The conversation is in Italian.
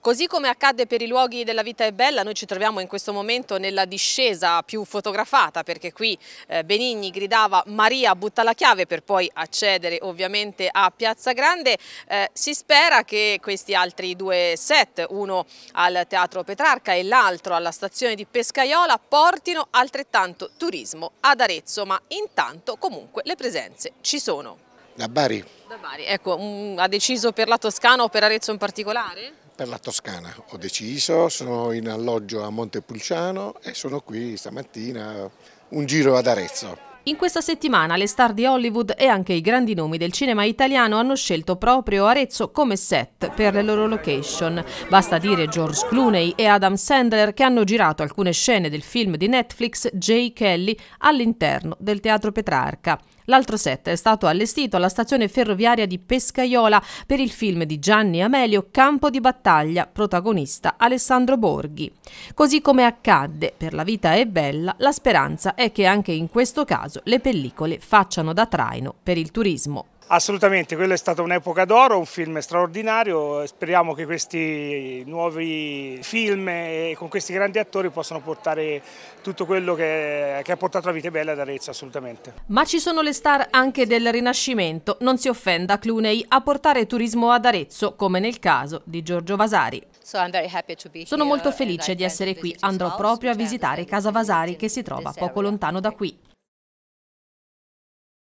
Così come accadde per i luoghi della vita è bella, noi ci troviamo in questo momento nella discesa più fotografata perché qui eh, Benigni gridava Maria butta la chiave per poi accedere ovviamente a Piazza Grande. Eh, si spera che questi altri due set, uno al Teatro Petrarca e l'altro alla stazione di Pescaiola, portino altrettanto turismo ad Arezzo, ma intanto comunque le presenze ci sono. Da Bari. Da Bari, ecco, mm, ha deciso per la Toscana o per Arezzo in particolare? per la Toscana. Ho deciso, sono in alloggio a Montepulciano e sono qui stamattina un giro ad Arezzo. In questa settimana le star di Hollywood e anche i grandi nomi del cinema italiano hanno scelto proprio Arezzo come set per le loro location. Basta dire George Clooney e Adam Sandler che hanno girato alcune scene del film di Netflix J. Kelly all'interno del Teatro Petrarca. L'altro set è stato allestito alla stazione ferroviaria di Pescaiola per il film di Gianni Amelio Campo di battaglia, protagonista Alessandro Borghi. Così come accadde per La vita è bella, la speranza è che anche in questo caso caso le pellicole facciano da traino per il turismo. Assolutamente, quella è stata un'epoca d'oro, un film straordinario, speriamo che questi nuovi film con questi grandi attori possano portare tutto quello che, che ha portato la vita bella ad Arezzo, assolutamente. Ma ci sono le star anche del Rinascimento, non si offenda Clooney a portare turismo ad Arezzo come nel caso di Giorgio Vasari. Sono molto felice di essere qui, andrò proprio a visitare Casa Vasari che si trova poco lontano da qui.